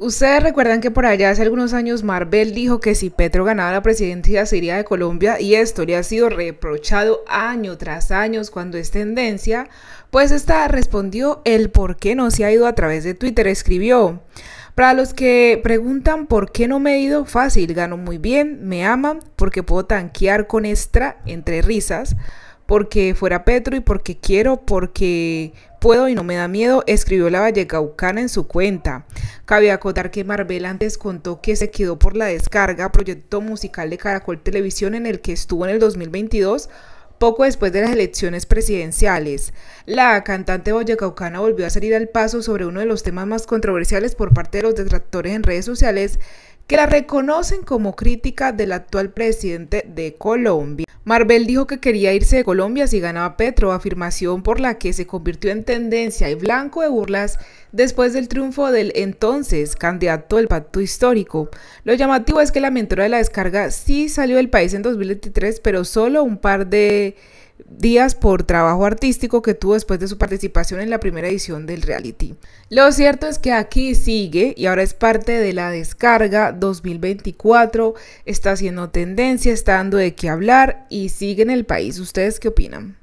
Ustedes recuerdan que por allá hace algunos años Marvel dijo que si Petro ganaba la presidencia sería de Colombia y esto le ha sido reprochado año tras año cuando es tendencia, pues esta respondió el por qué no se ha ido a través de Twitter, escribió. Para los que preguntan por qué no me he ido, fácil, gano muy bien, me aman, porque puedo tanquear con extra entre risas porque fuera Petro y porque quiero, porque puedo y no me da miedo, escribió la Vallecaucana en su cuenta. Cabe acotar que Marvel antes contó que se quedó por la descarga, proyecto musical de Caracol Televisión en el que estuvo en el 2022 poco después de las elecciones presidenciales. La cantante Vallecaucana volvió a salir al paso sobre uno de los temas más controversiales por parte de los detractores en redes sociales que la reconocen como crítica del actual presidente de Colombia. Marvel dijo que quería irse de Colombia si ganaba Petro, afirmación por la que se convirtió en tendencia y blanco de burlas después del triunfo del entonces candidato del pacto histórico. Lo llamativo es que la mentora de la descarga sí salió del país en 2023, pero solo un par de días por trabajo artístico que tuvo después de su participación en la primera edición del reality. Lo cierto es que aquí sigue y ahora es parte de la descarga 2024, está haciendo tendencia, está dando de qué hablar y sigue en el país. ¿Ustedes qué opinan?